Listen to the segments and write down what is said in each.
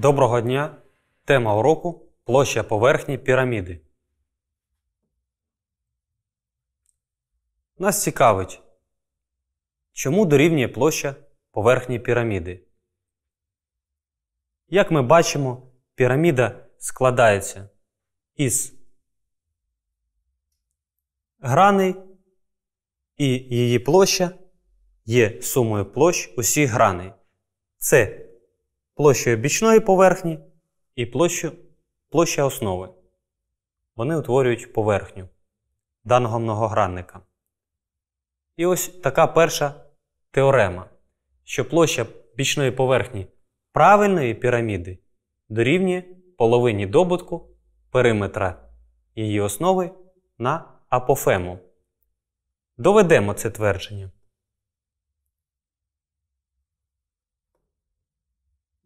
Доброго дня! Тема уроку площа поверхні піраміди. Нас цікавить, чому дорівнює площа поверхні піраміди. Як ми бачимо, піраміда складається із граней, і її площа є сумою площ усіх граней. Це площею бічної поверхні і площу, площа основи. Вони утворюють поверхню даного многогранника. І ось така перша теорема, що площа бічної поверхні правильної піраміди дорівнює половині добутку периметра її основи на апофему. Доведемо це твердження.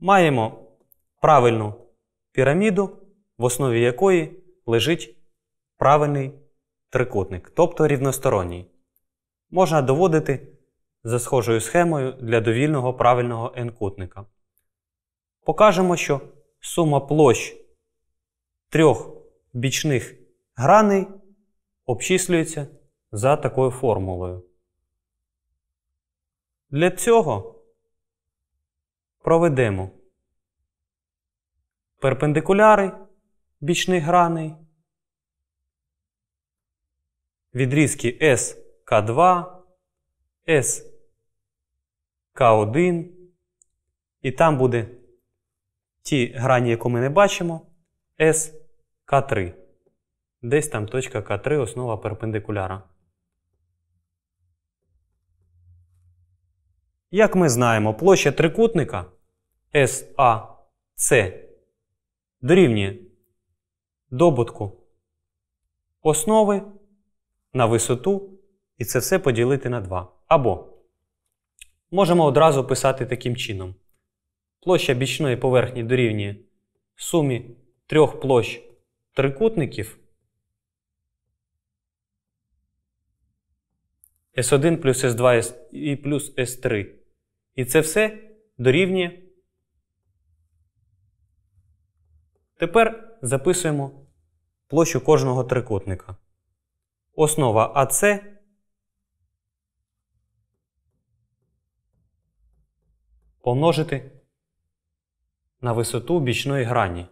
маємо правильну піраміду, в основі якої лежить правильний трикутник, тобто рівносторонній. Можна доводити за схожою схемою для довільного правильного n-кутника. Покажемо, що сума площ трьох бічних граней обчислюється за такою формулою. Для цього проведемо перпендикуляри бічних граней, відрізки СК2, СК1, і там буде ті грані, яку ми не бачимо, СК3. Десь там точка К3 основа перпендикуляра. Як ми знаємо, площа трикутника SAC дорівнює добутку основи на висоту, і це все поділити на 2. Або можемо одразу писати таким чином. Площа бічної поверхні дорівнює сумі трьох площ трикутників S1 плюс S2 і плюс S3. І це все дорівнює Тепер записуємо площу кожного трикутника. Основа АС помножити на висоту бічної грані,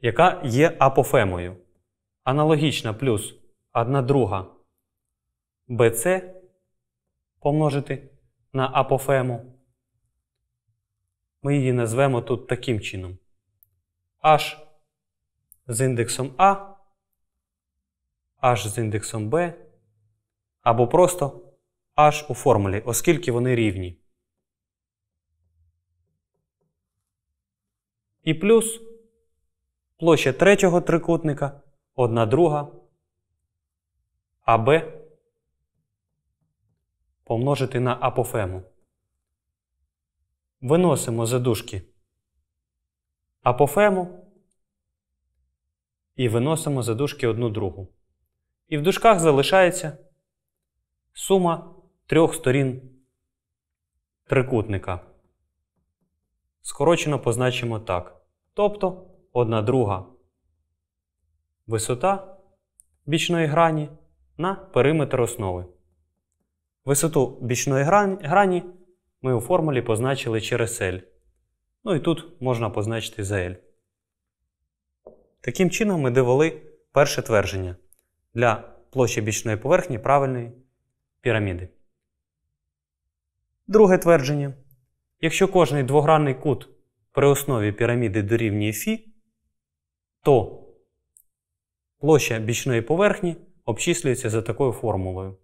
яка є апофемою. Аналогічна плюс 1 друга БЦ помножити на апофему. Ми її назвемо тут таким чином. H з індексом А, H з індексом Б або просто H у формулі, оскільки вони рівні. І плюс площа третього трикутника одна друга АБ помножити на апофему виносимо задушки апофему і виносимо задушки одну другу. І в дужках залишається сума трьох сторін трикутника. Скорочено позначимо так. Тобто одна друга висота бічної грані на периметр основи. Висоту бічної грані ми у формулі позначили через L. Ну і тут можна позначити за L. Таким чином ми довели перше твердження для площі бічної поверхні правильної піраміди. Друге твердження. Якщо кожний двогранний кут при основі піраміди дорівнює Фі, то площа бічної поверхні обчислюється за такою формулою.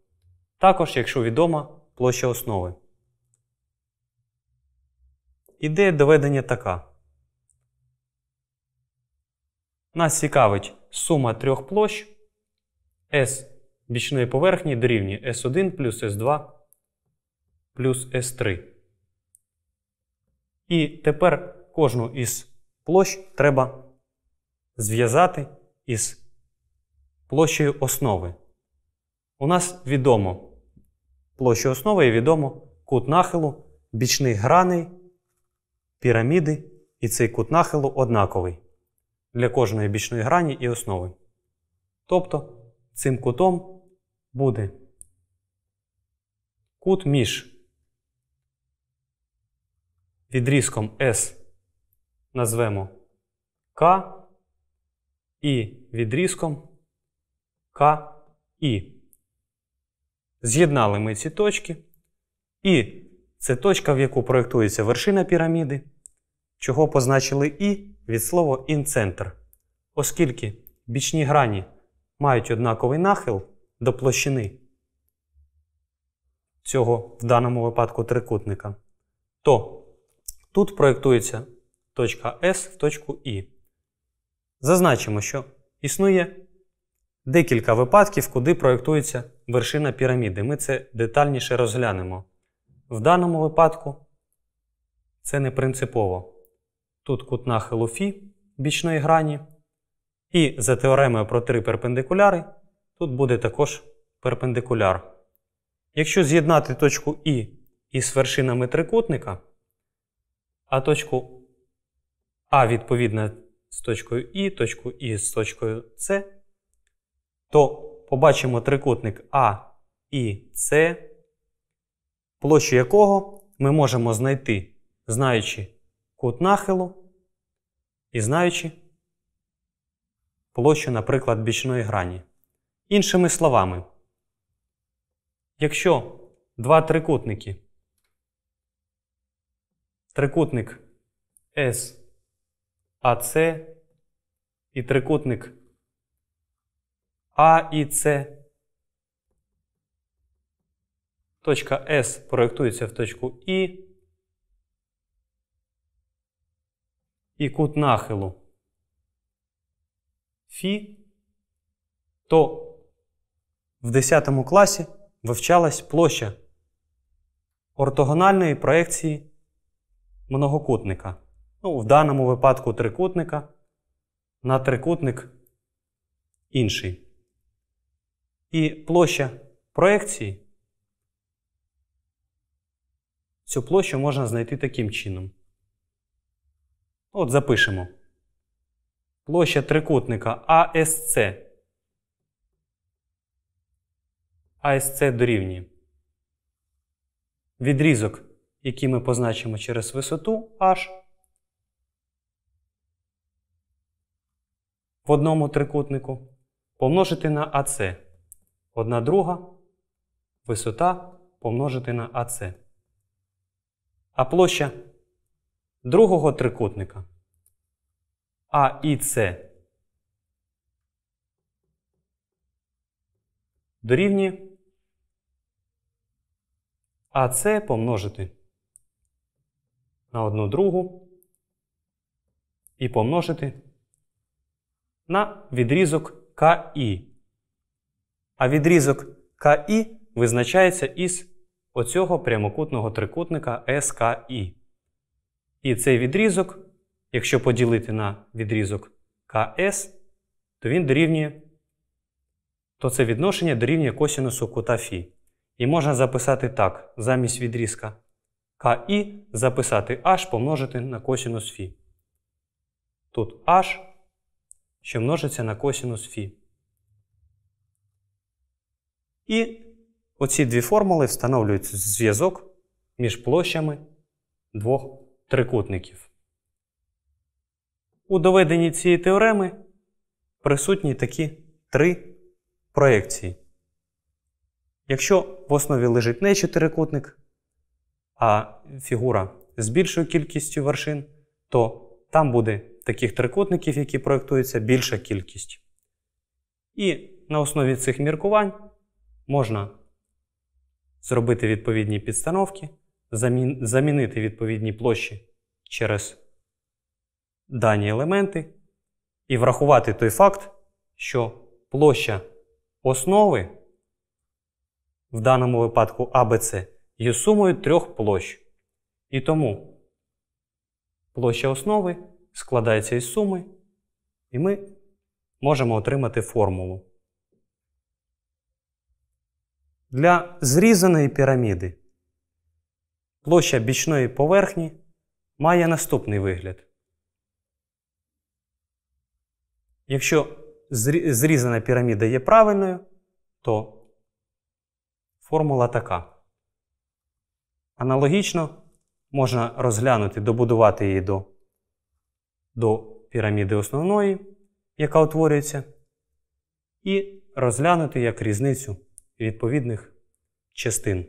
Також, якщо відома площа основи. Ідея доведення така. Нас цікавить сума трьох площ S бічної поверхні дорівнює S1 плюс S2 плюс S3. І тепер кожну із площ треба зв'язати із площею основи. У нас відомо площа основи і відомо кут нахилу бічних граней піраміди і цей кут нахилу однаковий для кожної бічної грані і основи. Тобто цим кутом буде кут між відрізком S назвемо К і відрізком КІ. З'єднали ми ці точки. І це точка, в яку проєктується вершина піраміди, чого позначили І від слова інцентр. Оскільки бічні грані мають однаковий нахил до площини цього в даному випадку трикутника, то тут проєктується точка С в точку І. Зазначимо, що існує декілька випадків, куди проєктується вершина піраміди. Ми це детальніше розглянемо. В даному випадку це не принципово. Тут кут нахилу Фі бічної грані. І за теоремою про три перпендикуляри тут буде також перпендикуляр. Якщо з'єднати точку І із вершинами трикутника, а точку А відповідно з точкою І, точку І з точкою С, то побачимо трикутник А і С площу якого ми можемо знайти, знаючи кут нахилу і знаючи площу, наприклад, бічної грані. Іншими словами, якщо два трикутники, трикутник С САЦ і трикутник А і С Точка С проєктується в точку І. І кут нахилу Фі, то в 10 класі вивчалась площа ортогональної проєкції многокутника. Ну, в даному випадку трикутника на трикутник інший. І площа проєкції Цю площу можна знайти таким чином. От запишемо. Площа трикутника АСЦ. АСЦ дорівнює. Відрізок, який ми позначимо через висоту H. В одному трикутнику помножити на АС. Одна друга висота помножити на АС а площа другого трикутника А і С дорівнює АС помножити на одну другу і помножити на відрізок КІ. А відрізок КІ визначається із оцього прямокутного трикутника СКІ. І цей відрізок, якщо поділити на відрізок КС, то він дорівнює, то це відношення дорівнює косінусу кута Фі. І можна записати так, замість відрізка КІ записати H помножити на косінус Фі. Тут H, що множиться на косінус Фі. І Оці дві формули встановлюють зв'язок між площами двох трикутників. У доведенні цієї теореми присутні такі три проєкції. Якщо в основі лежить не чотирикутник, а фігура з більшою кількістю вершин, то там буде таких трикутників, які проєктуються більша кількість. І на основі цих міркувань можна зробити відповідні підстановки, замінити відповідні площі через дані елементи і врахувати той факт, що площа основи в даному випадку АБЦ є сумою трьох площ. І тому площа основи складається із суми, і ми можемо отримати формулу. Для зрізаної піраміди площа бічної поверхні має наступний вигляд. Якщо зрізана піраміда є правильною, то формула така. Аналогічно можна розглянути, добудувати її до, до піраміди основної, яка утворюється, і розглянути як різницю відповідних частин.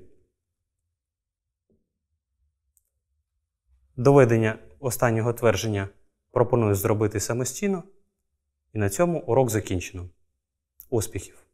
Доведення останнього твердження пропоную зробити самостійно, і на цьому урок закінчено. Успіхів!